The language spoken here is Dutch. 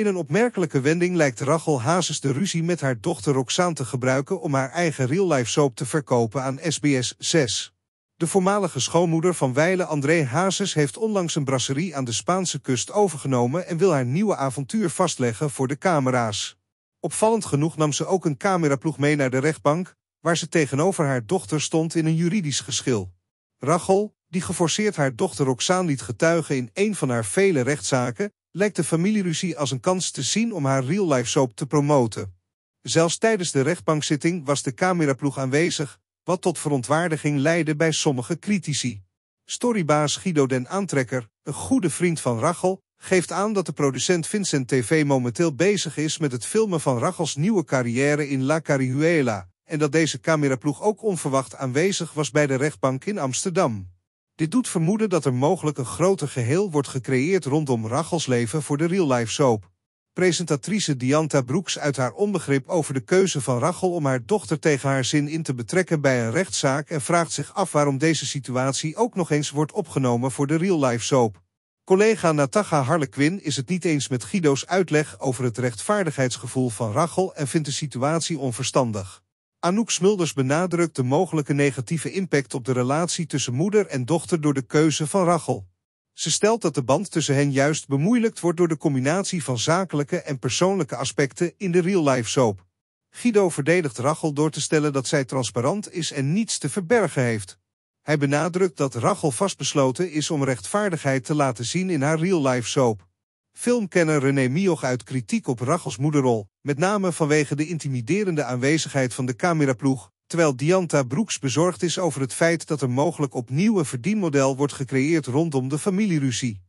In een opmerkelijke wending lijkt Rachel Hazes de ruzie met haar dochter Roxane te gebruiken om haar eigen real-life soap te verkopen aan SBS 6. De voormalige schoonmoeder van Weile André Hazes heeft onlangs een brasserie aan de Spaanse kust overgenomen en wil haar nieuwe avontuur vastleggen voor de camera's. Opvallend genoeg nam ze ook een cameraploeg mee naar de rechtbank, waar ze tegenover haar dochter stond in een juridisch geschil. Rachel, die geforceerd haar dochter Roxane liet getuigen in een van haar vele rechtszaken, lijkt de familieruzie als een kans te zien om haar real-life soap te promoten. Zelfs tijdens de rechtbankzitting was de cameraploeg aanwezig, wat tot verontwaardiging leidde bij sommige critici. Storybaas Guido den Aantrekker, een goede vriend van Rachel, geeft aan dat de producent Vincent TV momenteel bezig is met het filmen van Rachels nieuwe carrière in La Carihuela en dat deze cameraploeg ook onverwacht aanwezig was bij de rechtbank in Amsterdam. Dit doet vermoeden dat er mogelijk een groter geheel wordt gecreëerd rondom Rachels leven voor de real-life soap. Presentatrice Dianta Broeks uit haar onbegrip over de keuze van Rachel om haar dochter tegen haar zin in te betrekken bij een rechtszaak en vraagt zich af waarom deze situatie ook nog eens wordt opgenomen voor de real-life soap. Collega Natacha Harlequin is het niet eens met Guido's uitleg over het rechtvaardigheidsgevoel van Rachel en vindt de situatie onverstandig. Anouk Smulders benadrukt de mogelijke negatieve impact op de relatie tussen moeder en dochter door de keuze van Rachel. Ze stelt dat de band tussen hen juist bemoeilijkt wordt door de combinatie van zakelijke en persoonlijke aspecten in de real-life soap. Guido verdedigt Rachel door te stellen dat zij transparant is en niets te verbergen heeft. Hij benadrukt dat Rachel vastbesloten is om rechtvaardigheid te laten zien in haar real-life soap. Filmkenner René Mioch uit kritiek op Rachels moederrol, met name vanwege de intimiderende aanwezigheid van de cameraploeg, terwijl Dianta Broeks bezorgd is over het feit dat er mogelijk opnieuw een verdienmodel wordt gecreëerd rondom de familieruzie.